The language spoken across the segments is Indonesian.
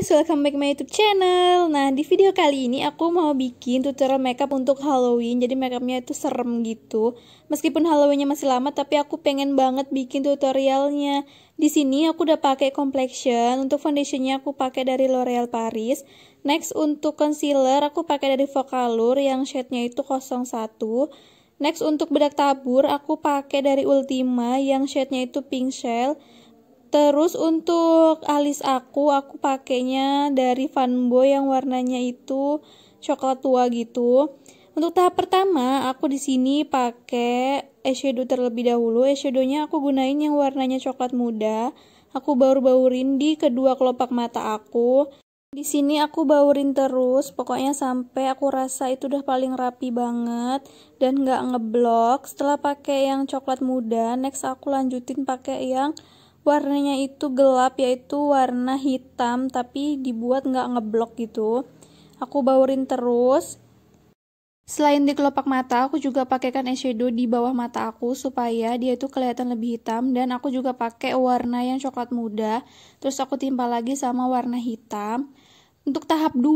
guys, welcome back my youtube channel Nah di video kali ini aku mau bikin tutorial makeup untuk Halloween Jadi makeupnya itu serem gitu Meskipun Halloweennya masih lama tapi aku pengen banget bikin tutorialnya Di sini aku udah pakai complexion Untuk foundationnya aku pakai dari L'Oreal Paris Next untuk concealer aku pakai dari Vokalur yang shade-nya itu 01 Next untuk bedak tabur aku pakai dari Ultima yang shade-nya itu pink shell Terus untuk alis aku, aku pakainya dari Fanboy yang warnanya itu coklat tua gitu. Untuk tahap pertama, aku di sini pakai eyeshadow terlebih dahulu. Eyeshadownya aku gunain yang warnanya coklat muda. Aku baur-baurin di kedua kelopak mata aku. Di sini aku baurin terus, pokoknya sampai aku rasa itu udah paling rapi banget dan nggak ngeblok. Setelah pakai yang coklat muda, next aku lanjutin pakai yang warnanya itu gelap yaitu warna hitam tapi dibuat nggak ngeblok gitu aku baurin terus Selain di kelopak mata, aku juga pakaikan eyeshadow di bawah mata aku supaya dia itu kelihatan lebih hitam dan aku juga pakai warna yang coklat muda. Terus aku timpa lagi sama warna hitam. Untuk tahap 2,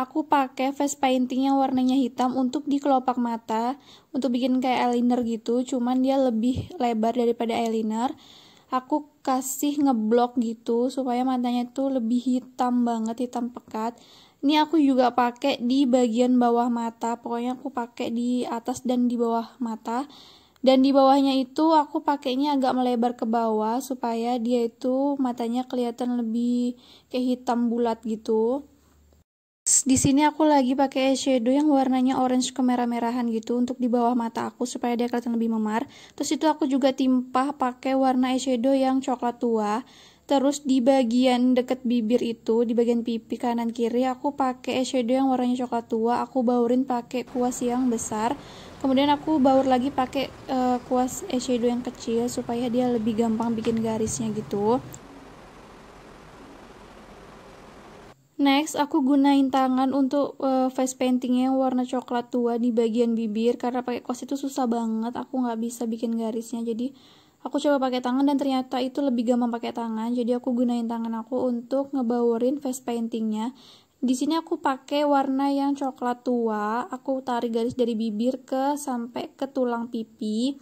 aku pakai face painting yang warnanya hitam untuk di kelopak mata untuk bikin kayak eyeliner gitu, cuman dia lebih lebar daripada eyeliner aku kasih ngeblok gitu supaya matanya tuh lebih hitam banget hitam pekat ini aku juga pakai di bagian bawah mata pokoknya aku pakai di atas dan di bawah mata dan di bawahnya itu aku pakainya agak melebar ke bawah supaya dia itu matanya kelihatan lebih kayak hitam bulat gitu di sini aku lagi pakai eyeshadow yang warnanya orange kemerah-merahan gitu untuk di bawah mata aku supaya dia kelihatan lebih memar. Terus itu aku juga timpah pakai warna eyeshadow yang coklat tua. Terus di bagian deket bibir itu, di bagian pipi kanan kiri aku pakai eyeshadow yang warnanya coklat tua. Aku baurin pakai kuas yang besar. Kemudian aku baur lagi pakai uh, kuas eyeshadow yang kecil supaya dia lebih gampang bikin garisnya gitu. Next, aku gunain tangan untuk uh, face paintingnya yang warna coklat tua di bagian bibir karena pakai kos itu susah banget, aku nggak bisa bikin garisnya. Jadi aku coba pakai tangan dan ternyata itu lebih gampang pakai tangan. Jadi aku gunain tangan aku untuk ngebawarin face paintingnya. Di sini aku pakai warna yang coklat tua, aku tarik garis dari bibir ke sampai ke tulang pipi.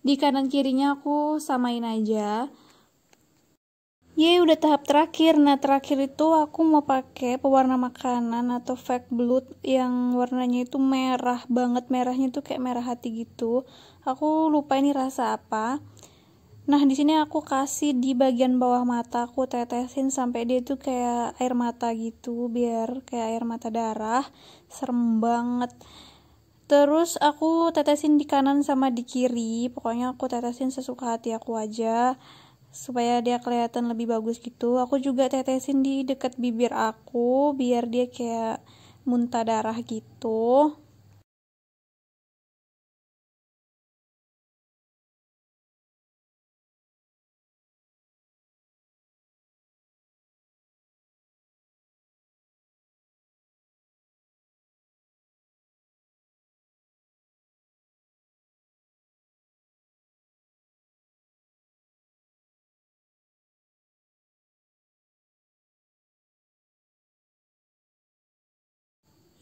Di kanan kirinya aku samain aja. Ye iya, udah tahap terakhir. Nah, terakhir itu aku mau pakai pewarna makanan atau fake blood yang warnanya itu merah banget. Merahnya itu kayak merah hati gitu. Aku lupa ini rasa apa. Nah, di sini aku kasih di bagian bawah mata, aku tetesin sampai dia itu kayak air mata gitu, biar kayak air mata darah. Serem banget. Terus aku tetesin di kanan sama di kiri, pokoknya aku tetesin sesuka hati aku aja supaya dia kelihatan lebih bagus gitu aku juga tetesin di dekat bibir aku biar dia kayak muntah darah gitu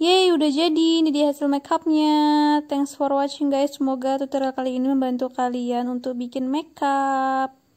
Yeay, udah jadi. Ini dia hasil makeupnya. Thanks for watching guys. Semoga tutorial kali ini membantu kalian untuk bikin makeup.